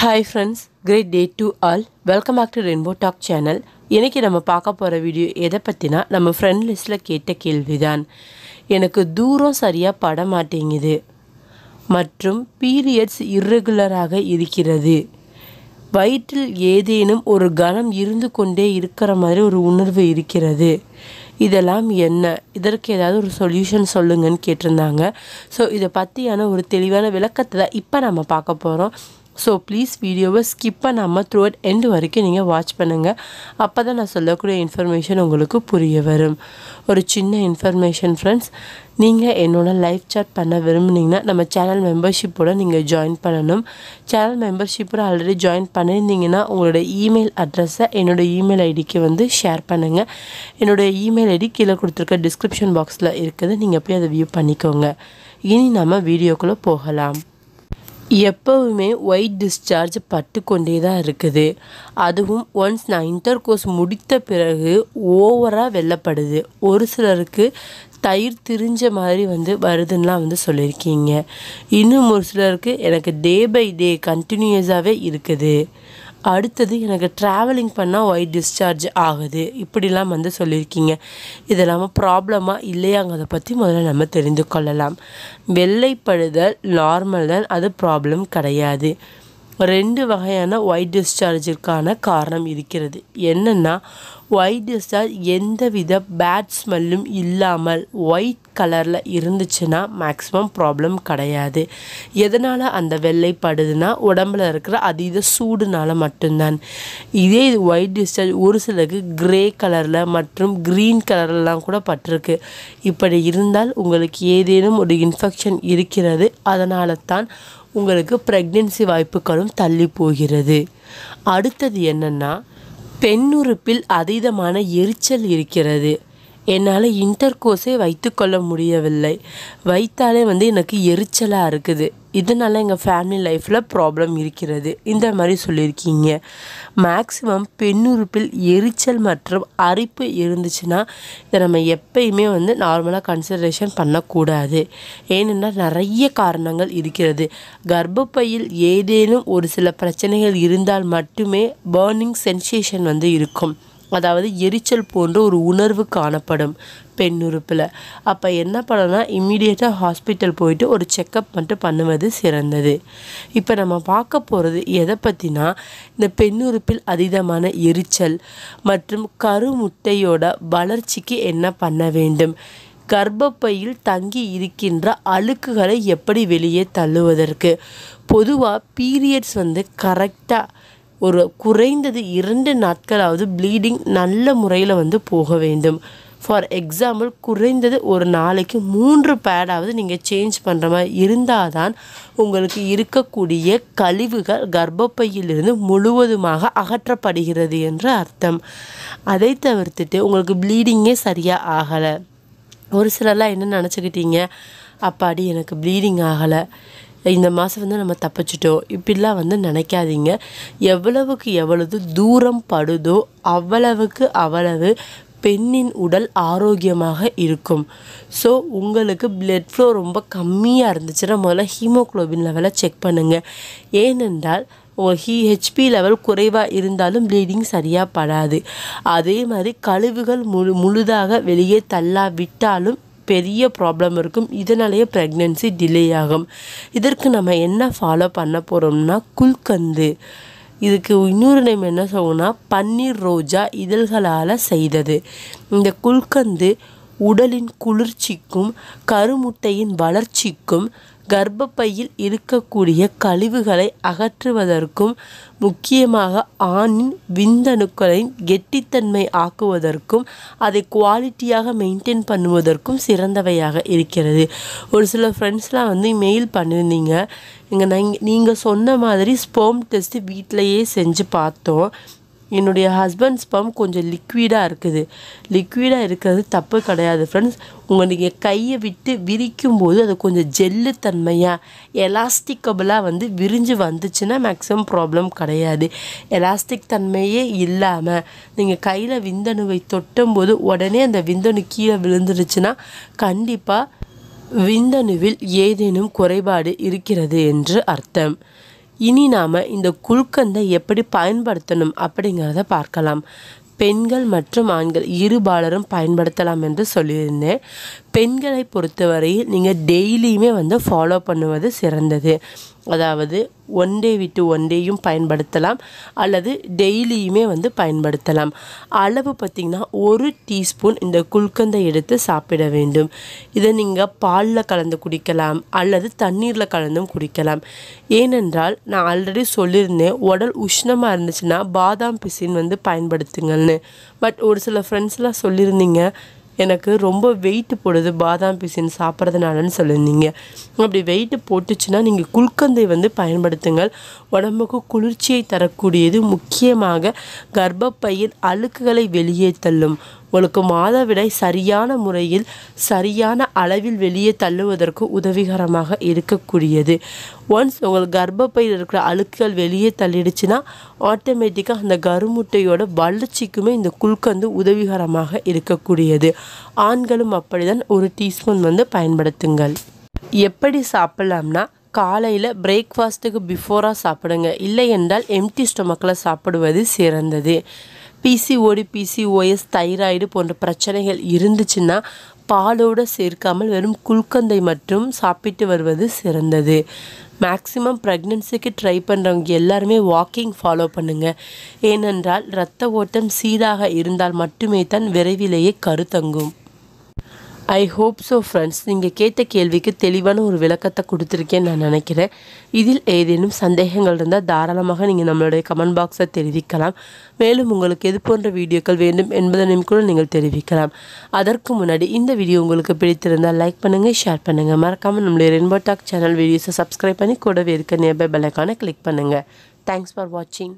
hi friends great day to all welcome back to rainbow talk channel இன்றைக்கி நம்ம பார்க்க போகிற வீடியோ எதை பற்றினா நம்ம ஃப்ரெண்ட் லிஸ்ட்டில் கேட்ட கேள்வி தான் எனக்கு தூரம் சரியாக பட மாட்டேங்குது மற்றும் பீரியட்ஸ் இர்ரெகுலராக இருக்கிறது வயிற்றில் ஏதேனும் ஒரு கணம் இருந்து கொண்டே இருக்கிற மாதிரி ஒரு உணர்வு இருக்கிறது இதெல்லாம் என்ன இதற்கு ஏதாவது ஒரு சொல்யூஷன் சொல்லுங்கன்னு கேட்டிருந்தாங்க ஸோ இதை பற்றியான ஒரு தெளிவான விளக்கத்தை தான் இப்போ நம்ம பார்க்க போகிறோம் ஸோ ப்ளீஸ் வீடியோவை ஸ்கிப் பண்ணாமல் த்ரூ அட் எண்டு வரைக்கும் நீங்கள் வாட்ச் பண்ணுங்கள் அப்போ தான் நான் சொல்லக்கூடிய இன்ஃபர்மேஷன் உங்களுக்கு புரிய வரும் ஒரு சின்ன இன்ஃபர்மேஷன் ஃப்ரெண்ட்ஸ் நீங்கள் என்னோடய லைஃப் சாட் பண்ண விரும்புனீங்கன்னா நம்ம சேனல் மெம்பர்ஷிப்போடு நீங்கள் ஜாயின் பண்ணணும் சேனல் மெம்பர்ஷிப்போடு ஆல்ரெடி ஜாயின் பண்ணியிருந்தீங்கன்னா உங்களோட இமெயில் அட்ரஸை என்னோடய இமெயில் ஐடிக்கு வந்து ஷேர் பண்ணுங்கள் என்னோடய இமெயில் ஐடி கீழே கொடுத்துருக்க டிஸ்கிரிப்ஷன் பாக்ஸில் இருக்குது நீங்கள் போய் அதை வியூ பண்ணிக்கோங்க இனி நம்ம வீடியோக்குள்ளே போகலாம் எப்போவுமே ஒயிட் டிஸ்சார்ஜ் பட்டு கொண்டே தான் இருக்குது அதுவும் ஒன்ஸ் நான் இன்டர் கோர்ஸ் முடித்த பிறகு ஓவராக வெல்லப்படுது ஒரு சிலருக்கு தயிர் திரிஞ்ச மாதிரி வந்து வருதுன்னெலாம் வந்து சொல்லியிருக்கீங்க இன்னும் ஒரு சிலருக்கு எனக்கு டே பை டே கண்டினியூஸாகவே இருக்குது அடுத்தது எனக்கு ட்ராவலிங் பண்ணால் ஒயிட் டிஸ்சார்ஜ் ஆகுது இப்படிலாம் வந்து சொல்லியிருக்கீங்க இதெல்லாம் ப்ராப்ளமாக இல்லையாங்கிறத பற்றி முதல்ல நம்ம தெரிந்து கொள்ளலாம் வெள்ளைப்படுதல் நார்மல் தான் அது ப்ராப்ளம் கிடையாது ரெண்டு வகையான ஒயிட் டிஸ்சார்ஜிற்கான காரணம் இருக்கிறது என்னென்னா ஒயிட் ஸ்டார் எந்தவித பேட் ஸ்மெல்லும் இல்லாமல் ஒயிட் கலரில் இருந்துச்சுன்னா மேக்ஸிமம் ப்ராப்ளம் கிடையாது எதனால் அந்த வெள்ளை படுதுன்னா உடம்புல இருக்கிற அதீத சூடுனால் மட்டும்தான் இதே இது ஒயிட் டிஸ்சார்ஜ் ஒரு சிலருக்கு க்ரே கலரில் மற்றும் க்ரீன் கலர்லாம் கூட பட்டிருக்கு இப்படி இருந்தால் உங்களுக்கு ஏதேனும் ஒரு இன்ஃபெக்ஷன் இருக்கிறது அதனால தான் உங்களுக்கு ப்ரெக்னென்சி வாய்ப்புகளும் தள்ளி போகிறது அடுத்தது என்னென்னா பெண்ணுறுப்பில் அதீதமான எரிச்சல் இருக்கிறது என்னால் இன்டர் கோர்ஸே வைத்துக்கொள்ள முடியவில்லை வைத்தாலே வந்து எனக்கு எரிச்சலாக இருக்குது இதனால் எங்கள் ஃபேமிலி லைஃப்பில் ப்ராப்ளம் இருக்கிறது இந்த மாதிரி சொல்லியிருக்கீங்க மேக்ஸிமம் பெண்ணுறுப்பில் எரிச்சல் மற்றும் அரிப்பு இருந்துச்சுன்னா இதை நம்ம எப்பயுமே வந்து நார்மலாக கன்சிடரேஷன் பண்ணக்கூடாது ஏனென்றால் நிறைய காரணங்கள் இருக்கிறது கர்ப்பப்பையில் ஏதேனும் ஒரு சில பிரச்சனைகள் இருந்தால் மட்டுமே பேர்னிங் சென்சேஷன் வந்து இருக்கும் அதாவது எரிச்சல் போன்ற ஒரு உணர்வு காணப்படும் பெண் உறுப்பில் அப்போ என்ன பண்ணலாம் இம்மீடியட்டாக ஹாஸ்பிட்டல் போயிட்டு ஒரு செக்கப் மட்டும் பண்ணுவது சிறந்தது இப்போ நம்ம பார்க்க போகிறது எதை பற்றினா இந்த பெண் உறுப்பில் அதீதமான எரிச்சல் மற்றும் கருமுட்டையோட வளர்ச்சிக்கு என்ன பண்ண வேண்டும் கர்ப்பப்பையில் தங்கி இருக்கின்ற அழுக்குகளை எப்படி வெளியே தள்ளுவதற்கு பொதுவாக பீரியட்ஸ் வந்து கரெக்டாக ஒரு குறைந்தது இரண்டு நாட்களாவது ப்ளீடிங் நல்ல முறையில் வந்து போக வேண்டும் ஃபார் எக்ஸாம்பிள் குறைந்தது ஒரு நாளைக்கு மூன்று பேடாவது நீங்கள் சேஞ்ச் பண்ணுற மாதிரி இருந்தால் தான் உங்களுக்கு இருக்கக்கூடிய கழிவுகள் கர்ப்பப்பையிலிருந்து முழுவதுமாக அகற்றப்படுகிறது என்று அர்த்தம் அதை தவிர்த்துட்டு உங்களுக்கு ப்ளீடிங்கே சரியாக ஆகலை ஒரு சிலர்லாம் என்ன நினச்சிக்கிட்டீங்க அப்பாடி எனக்கு ப்ளீடிங் ஆகலை இந்த மாதம் வந்து நம்ம தப்பிச்சிட்டோம் இப்படிலாம் வந்து நினைக்காதீங்க எவ்வளவுக்கு எவ்வளவு தூரம் படுதோ அவ்வளவுக்கு அவ்வளவு பெண்ணின் உடல் ஆரோக்கியமாக இருக்கும் ஸோ உங்களுக்கு பிளட் ஃப்ளோ ரொம்ப கம்மியாக இருந்துச்சுன்னா முதல்ல ஹீமோக்ளோபின் லெவலை செக் பண்ணுங்கள் ஏனென்றால் உங்கள் ஹி ஹெச்பி லெவல் குறைவாக இருந்தாலும் ப்ளீடிங் சரியாக படாது அதே மாதிரி கழிவுகள் முழு முழுதாக வெளியே தள்ளா விட்டாலும் பெரிய ப்ராப்ளம் இருக்கும் இதனாலேயே ப்ரெக்னென்சி டிலே ஆகும் இதற்கு நம்ம என்ன ஃபாலோ பண்ண போகிறோம்னா குல்கந்து இதுக்கு இன்னொரு நேம் என்ன சொல்லணும்னா பன்னீர் ரோஜா இதழ்களால் செய்தது இந்த குல்கந்து உடலின் குளிர்ச்சிக்கும் கருமுட்டையின் வளர்ச்சிக்கும் கர்ப்பப்பையில் இருக்கக்கூடிய கழிவுகளை அகற்றுவதற்கும் முக்கியமாக ஆணின் விந்தணுக்களின் கெட்டித்தன்மை ஆக்குவதற்கும் அதை குவாலிட்டியாக மெயின்டைன் பண்ணுவதற்கும் சிறந்தவையாக இருக்கிறது ஒரு சில ஃப்ரெண்ட்ஸ்லாம் வந்து மெயில் பண்ணியிருந்தீங்க இங்கே நீங்கள் சொன்ன மாதிரி ஸ்போம் டெஸ்ட்டு வீட்டிலையே செஞ்சு பார்த்தோம் என்னுடைய ஹஸ்பண்ட் ஸ்பம் கொஞ்சம் லிக்விடாக இருக்குது லிக்விடாக இருக்கிறது தப்பு கிடையாது ஃப்ரெண்ட்ஸ் உங்கள் நீங்கள் கையை விட்டு விரிக்கும் போது அது கொஞ்சம் ஜெல்லு தன்மையாக எலாஸ்டிக்கபிளாக வந்து விரிஞ்சு வந்துச்சுன்னா மேக்ஸிமம் ப்ராப்ளம் கிடையாது எலாஸ்டிக் தன்மையே இல்லாமல் நீங்கள் கையில் விந்தணுவை தொட்டும் போது உடனே அந்த விந்தணு கீழே விழுந்துருச்சுன்னா கண்டிப்பாக விந்தணுவில் ஏதேனும் குறைபாடு இருக்கிறது என்று அர்த்தம் இனி நாம் இந்த குழுக்கந்தை எப்படி பயன்படுத்தணும் அப்படிங்கிறத பார்க்கலாம் பெண்கள் மற்றும் ஆண்கள் இருபாலரும் பயன்படுத்தலாம் என்று சொல்லியிருந்தேன் பெண்களை பொறுத்தவரையில் நீங்கள் டெய்லியுமே வந்து ஃபாலோ பண்ணுவது சிறந்தது அதாவது ஒன் டே விட்டு ஒன் டேயும் பயன்படுத்தலாம் அல்லது டெய்லியுமே வந்து பயன்படுத்தலாம் அளவு பார்த்திங்கன்னா ஒரு டீஸ்பூன் இந்த குல்கந்தை எடுத்து சாப்பிட வேண்டும் இதை நீங்கள் பாலில் கலந்து குடிக்கலாம் அல்லது தண்ணீரில் கலந்தும் குடிக்கலாம் ஏனென்றால் நான் ஆல்ரெடி சொல்லியிருந்தேன் உடல் உஷ்ணமாக இருந்துச்சுன்னா பாதாம் பிசின் வந்து பயன்படுத்துங்கள்னு பட் ஒரு சில ஃப்ரெண்ட்ஸ்லாம் சொல்லியிருந்தீங்க எனக்கு ரொம்ப வெயிட் போடுது பாதாம் பிசின் சாப்பிட்றதுனாலன்னு சொல்லியிருந்தீங்க அப்படி வெயிட் போட்டுச்சுன்னா நீங்கள் குல்கந்தை வந்து பயன்படுத்துங்கள் உடம்புக்கு குளிர்ச்சியை தரக்கூடியது முக்கியமாக கர்ப்பப்பையில் அழுக்குகளை வெளியே தள்ளும் உங்களுக்கு மாதவிடாய் சரியான முறையில் சரியான அளவில் வெளியே தள்ளுவதற்கு உதவிகரமாக இருக்கக்கூடியது ஒன்ஸ் உங்கள் கர்ப்பப்பையில் இருக்கிற அழுக்குகள் வெளியே தள்ளிடுச்சுன்னா ஆட்டோமேட்டிக்காக அந்த கருமுட்டையோட வளர்ச்சிக்குமே இந்த குல்கந்து உதவிகரமாக இருக்கக்கூடியது ஆண்களும் அப்படிதான் ஒரு டீஸ்பூன் வந்து பயன்படுத்துங்கள் எப்படி சாப்பிட்லாம்னா காலையில் பிரேக்ஃபாஸ்ட்டுக்கு பிஃபோராக சாப்பிடுங்க இல்லை என்றால் எம்டி ஸ்டொமக்கில் சாப்பிடுவது சிறந்தது பிசிஓடி பிசிஓஎஸ் தைராய்டு போன்ற பிரச்சனைகள் இருந்துச்சுன்னா பாலோடு சேர்க்காமல் வெறும் குல்கந்தை மட்டும் சாப்பிட்டு வருவது சிறந்தது மேக்ஸிமம் ப்ரெக்னென்சிக்கு ட்ரை பண்ணுறவங்க எல்லாருமே வாக்கிங் ஃபாலோ பண்ணுங்கள் ஏனென்றால் இரத்த ஓட்டம் சீராக இருந்தால் மட்டுமே தான் விரைவிலேயே கருத்தங்கும் ஐ ஹோப் ஸோ ஃப்ரெண்ட்ஸ் நீங்கள் கேட்ட கேள்விக்கு தெளிவான ஒரு விளக்கத்தை கொடுத்துருக்கேன்னு நான் நினைக்கிறேன் இதில் ஏதேனும் சந்தேகங்கள் இருந்தால் தாராளமாக நீங்கள் நம்மளுடைய கமெண்ட் பாக்ஸை தெரிவிக்கலாம் மேலும் உங்களுக்கு எது போன்ற வீடியோக்கள் வேண்டும் என்பதனையும் கூட நீங்கள் தெரிவிக்கலாம் அதற்கு முன்னாடி இந்த வீடியோ உங்களுக்கு பிடித்திருந்தால் லைக் பண்ணுங்கள் ஷேர் பண்ணுங்கள் மறக்காமல் நம்மளுடைய ரெயின்போ டாக் சேனல் வீடியோஸை சப்ஸ்கிரைப் பண்ணி கூடவே இருக்க நியர்பை பெல்லைக்கான கிளிக் பண்ணுங்கள் தேங்க்ஸ் ஃபார் வாட்சிங்